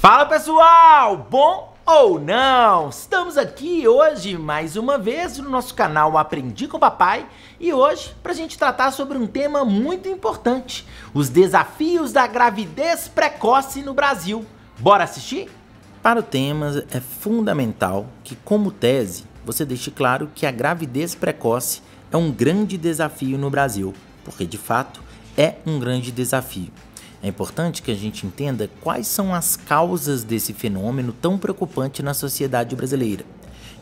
Fala pessoal, bom ou não? Estamos aqui hoje mais uma vez no nosso canal Aprendi com Papai e hoje para a gente tratar sobre um tema muito importante: os desafios da gravidez precoce no Brasil. Bora assistir? Para o tema é fundamental que, como tese, você deixe claro que a gravidez precoce é um grande desafio no Brasil, porque de fato é um grande desafio. É importante que a gente entenda quais são as causas desse fenômeno tão preocupante na sociedade brasileira.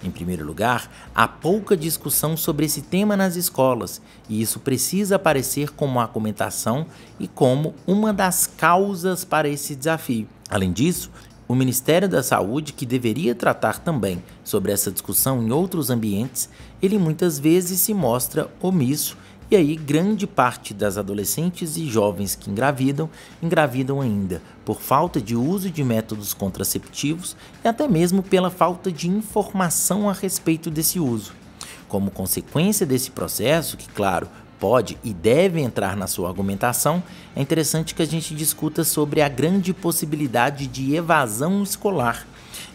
Em primeiro lugar, há pouca discussão sobre esse tema nas escolas, e isso precisa aparecer como uma comentação e como uma das causas para esse desafio. Além disso, o Ministério da Saúde, que deveria tratar também sobre essa discussão em outros ambientes, ele muitas vezes se mostra omisso e aí, grande parte das adolescentes e jovens que engravidam, engravidam ainda por falta de uso de métodos contraceptivos e até mesmo pela falta de informação a respeito desse uso. Como consequência desse processo, que, claro, pode e deve entrar na sua argumentação, é interessante que a gente discuta sobre a grande possibilidade de evasão escolar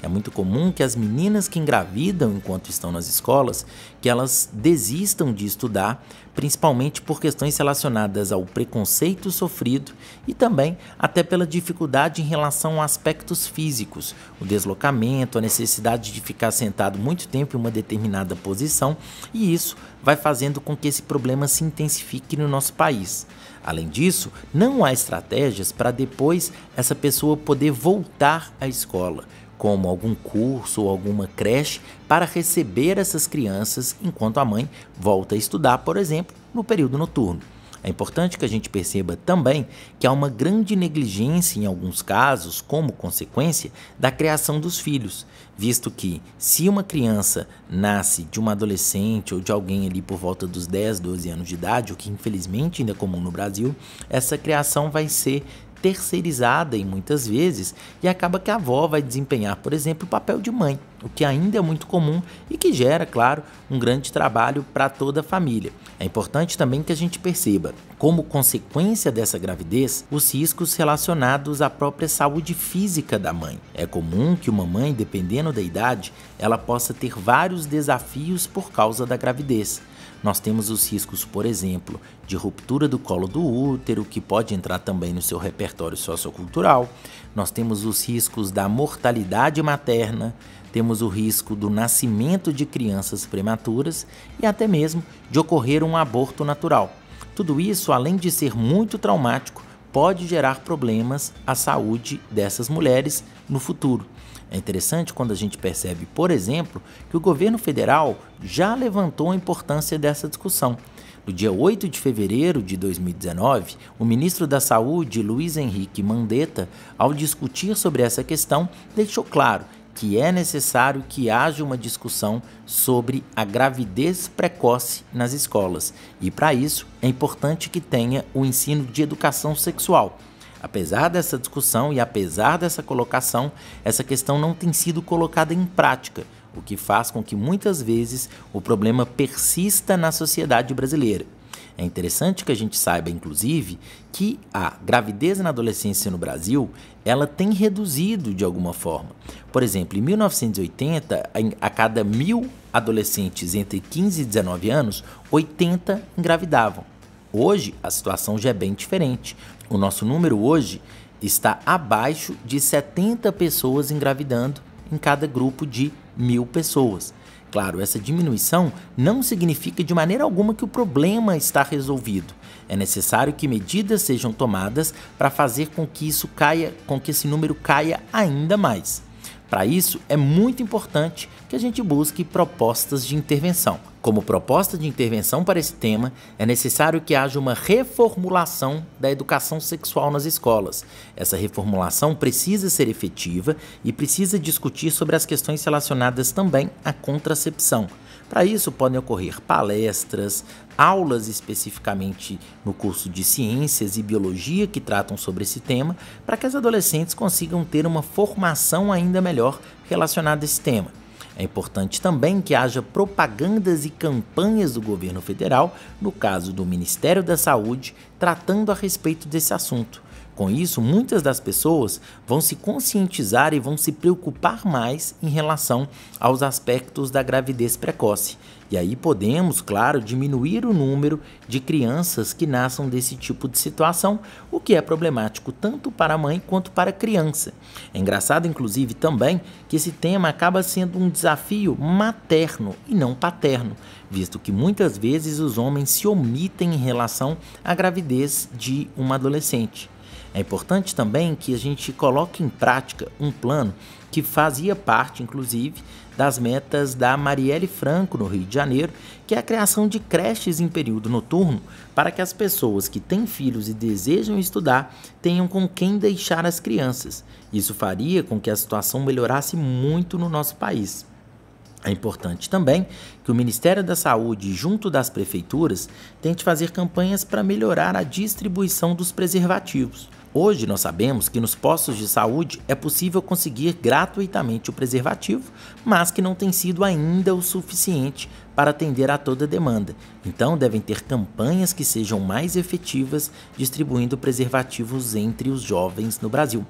é muito comum que as meninas que engravidam enquanto estão nas escolas, que elas desistam de estudar, principalmente por questões relacionadas ao preconceito sofrido e também até pela dificuldade em relação a aspectos físicos, o deslocamento, a necessidade de ficar sentado muito tempo em uma determinada posição, e isso vai fazendo com que esse problema se intensifique no nosso país. Além disso, não há estratégias para depois essa pessoa poder voltar à escola como algum curso ou alguma creche para receber essas crianças enquanto a mãe volta a estudar, por exemplo, no período noturno. É importante que a gente perceba também que há uma grande negligência em alguns casos como consequência da criação dos filhos, visto que se uma criança nasce de uma adolescente ou de alguém ali por volta dos 10, 12 anos de idade, o que infelizmente ainda é comum no Brasil, essa criação vai ser terceirizada em muitas vezes e acaba que a avó vai desempenhar, por exemplo, o papel de mãe, o que ainda é muito comum e que gera, claro, um grande trabalho para toda a família. É importante também que a gente perceba, como consequência dessa gravidez, os riscos relacionados à própria saúde física da mãe. É comum que uma mãe, dependendo da idade, ela possa ter vários desafios por causa da gravidez nós temos os riscos, por exemplo, de ruptura do colo do útero, que pode entrar também no seu repertório sociocultural, nós temos os riscos da mortalidade materna, temos o risco do nascimento de crianças prematuras e até mesmo de ocorrer um aborto natural. Tudo isso, além de ser muito traumático, pode gerar problemas à saúde dessas mulheres no futuro. É interessante quando a gente percebe, por exemplo, que o governo federal já levantou a importância dessa discussão. No dia 8 de fevereiro de 2019, o ministro da Saúde, Luiz Henrique Mandetta, ao discutir sobre essa questão, deixou claro que é necessário que haja uma discussão sobre a gravidez precoce nas escolas. E para isso, é importante que tenha o ensino de educação sexual, Apesar dessa discussão e apesar dessa colocação, essa questão não tem sido colocada em prática, o que faz com que muitas vezes o problema persista na sociedade brasileira. É interessante que a gente saiba, inclusive, que a gravidez na adolescência no Brasil ela tem reduzido de alguma forma. Por exemplo, em 1980, a cada mil adolescentes entre 15 e 19 anos, 80 engravidavam. Hoje a situação já é bem diferente. O nosso número hoje está abaixo de 70 pessoas engravidando em cada grupo de mil pessoas. Claro, essa diminuição não significa de maneira alguma que o problema está resolvido. É necessário que medidas sejam tomadas para fazer com que isso caia, com que esse número caia ainda mais. Para isso, é muito importante que a gente busque propostas de intervenção. Como proposta de intervenção para esse tema, é necessário que haja uma reformulação da educação sexual nas escolas. Essa reformulação precisa ser efetiva e precisa discutir sobre as questões relacionadas também à contracepção. Para isso, podem ocorrer palestras, aulas especificamente no curso de Ciências e Biologia que tratam sobre esse tema, para que as adolescentes consigam ter uma formação ainda melhor relacionada a esse tema. É importante também que haja propagandas e campanhas do governo federal, no caso do Ministério da Saúde, tratando a respeito desse assunto. Com isso, muitas das pessoas vão se conscientizar e vão se preocupar mais em relação aos aspectos da gravidez precoce. E aí podemos, claro, diminuir o número de crianças que nasçam desse tipo de situação, o que é problemático tanto para a mãe quanto para a criança. É engraçado, inclusive, também que esse tema acaba sendo um desafio materno e não paterno, visto que muitas vezes os homens se omitem em relação à gravidez de uma adolescente. É importante também que a gente coloque em prática um plano que fazia parte, inclusive, das metas da Marielle Franco no Rio de Janeiro, que é a criação de creches em período noturno para que as pessoas que têm filhos e desejam estudar tenham com quem deixar as crianças. Isso faria com que a situação melhorasse muito no nosso país. É importante também que o Ministério da Saúde, junto das prefeituras, tente fazer campanhas para melhorar a distribuição dos preservativos. Hoje nós sabemos que nos postos de saúde é possível conseguir gratuitamente o preservativo, mas que não tem sido ainda o suficiente para atender a toda demanda. Então devem ter campanhas que sejam mais efetivas distribuindo preservativos entre os jovens no Brasil.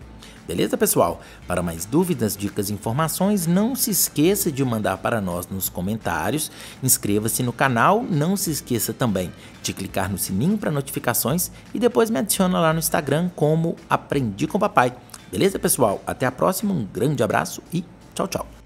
Beleza, pessoal? Para mais dúvidas, dicas e informações, não se esqueça de mandar para nós nos comentários. Inscreva-se no canal, não se esqueça também de clicar no sininho para notificações e depois me adiciona lá no Instagram como Aprendi com Papai. Beleza, pessoal? Até a próxima, um grande abraço e tchau, tchau.